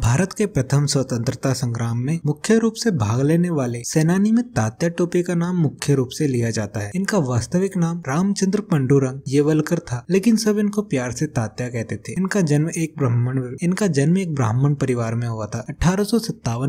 भारत के प्रथम स्वतंत्रता संग्राम में मुख्य रूप से भाग लेने वाले सेनानी में तात्या टोपे का नाम मुख्य रूप से लिया जाता है इनका वास्तविक नाम रामचंद्र पंडुरंग येवलकर था लेकिन सब इनको प्यार से तात्या कहते थे इनका जन्म एक ब्राह्मण इनका जन्म एक ब्राह्मण परिवार में हुआ था अठारह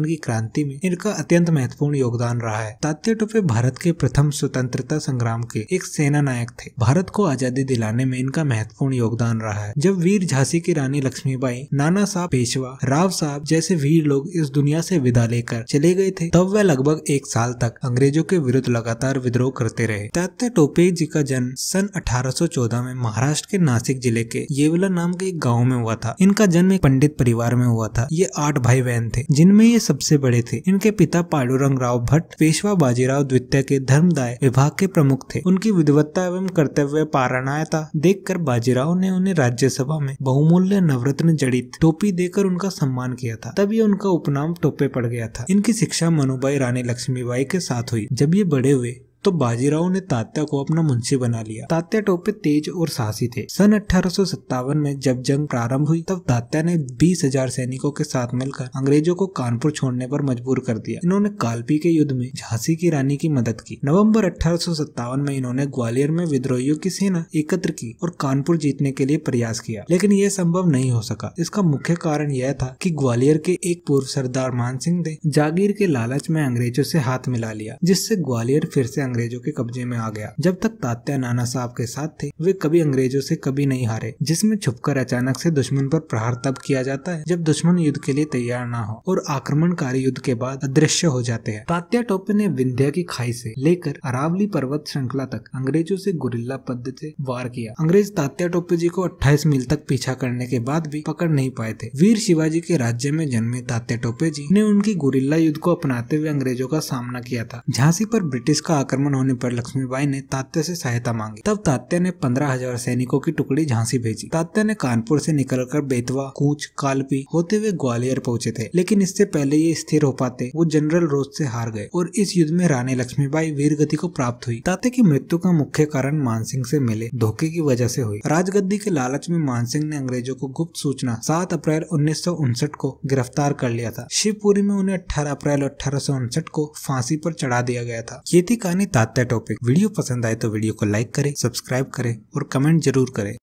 की क्रांति में इनका अत्यंत महत्वपूर्ण योगदान रहा है तात्या टोपे भारत के प्रथम स्वतंत्रता संग्राम के एक सेना नायक थे भारत को आजादी दिलाने में इनका महत्वपूर्ण योगदान रहा है जब वीर झांसी की रानी लक्ष्मीबाई नाना साहब पेशवा राव साहब जैसे वीर लोग इस दुनिया से विदा लेकर चले गए थे तब वह लगभग एक साल तक अंग्रेजों के विरुद्ध लगातार विद्रोह करते रहे तात्या टोपे जी का जन्म सन 1814 में महाराष्ट्र के नासिक जिले के येवला नाम के एक गाँव में हुआ था इनका जन्म एक पंडित परिवार में हुआ था ये आठ भाई बहन थे जिनमें ये सबसे बड़े थे इनके पिता पाडुरंग राव भट्ट पेशवा बाजीराव द्वितीय के धर्मदाय विभाग के प्रमुख थे उनकी विद्वत्ता एवं कर्तव्य देख कर बाजीराव ने उन्हें राज्यसभा में बहुमूल्य नवरत्न जड़ित टोपी देकर उनका सम्मान सम्मान किया था तब ये उनका उपनाम टोपे पड़ गया था इनकी शिक्षा मनुबाई रानी लक्ष्मीबाई के साथ हुई जब ये बड़े हुए तो बाजीराव ने तात्या को अपना मुंशी बना लिया तात्या टोपे तेज और साहसी थे सन अठारह में जब जंग प्रारंभ हुई तब तात्या ने बीस हजार सैनिकों के साथ मिलकर अंग्रेजों को कानपुर छोड़ने पर मजबूर कर दिया इन्होंने कालपी के युद्ध में झांसी की रानी की मदद की नवम्बर अठारह में इन्होंने ग्वालियर में विद्रोहियों की सेना एकत्र की और कानपुर जीतने के लिए प्रयास किया लेकिन यह संभव नहीं हो सका इसका मुख्य कारण यह था की ग्वालियर के एक पूर्व सरदार मान सिंह ने जागीर के लालच में अंग्रेजों से हाथ मिला लिया जिससे ग्वालियर फिर से अंग्रेजों के कब्जे में आ गया जब तक तात्या नाना साहब के साथ थे वे कभी अंग्रेजों से कभी नहीं हारे जिसमें छुपकर अचानक से दुश्मन पर प्रहार तब किया जाता है जब दुश्मन युद्ध के लिए तैयार ना हो और आक्रमणकारी युद्ध के बाद अदृश्य हो जाते हैं तात्या टोपे ने विंध्या की खाई से लेकर अरावली पर्वत श्रृंखला तक अंग्रेजों से गुरिल्ला पद से वार किया अंग्रेज तात्या टोपे जी को अट्ठाईस मील तक पीछा करने के बाद भी पकड़ नहीं पाए थे वीर शिवाजी के राज्य में जन्मे तात्या टोपे जी ने उनकी गुरिल्ला युद्ध को अपनाते हुए अंग्रेजों का सामना किया था झांसी पर ब्रिटिश का आक्रमण आक्रमण होने पर लक्ष्मीबाई ने तात्या से सहायता मांगी तब तात्या ने पंद्रह हजार सैनिकों की टुकड़ी झांसी भेजी तात्या ने कानपुर से निकलकर बेतवा कूच कालपी होते हुए ग्वालियर पहुंचे थे लेकिन इससे पहले ये स्थिर हो पाते वो जनरल रोज से हार गए और इस युद्ध में रानी लक्ष्मीबाई वीर गति को प्राप्त हुई तात्या की मृत्यु का मुख्य कारण मानसिंह से मिले धोखे की वजह से हुई राजगद्दी के लालच में मानसिंह ने अंग्रेजों को गुप्त सूचना सात अप्रैल उन्नीस को गिरफ्तार कर लिया था शिवपुरी में उन्हें अठारह अप्रैल अठारह को फांसी पर चढ़ा दिया गया था ये थी कहानी तात्या टॉपिक वीडियो पसंद आए तो वीडियो को लाइक करें सब्सक्राइब करें और कमेंट जरूर करें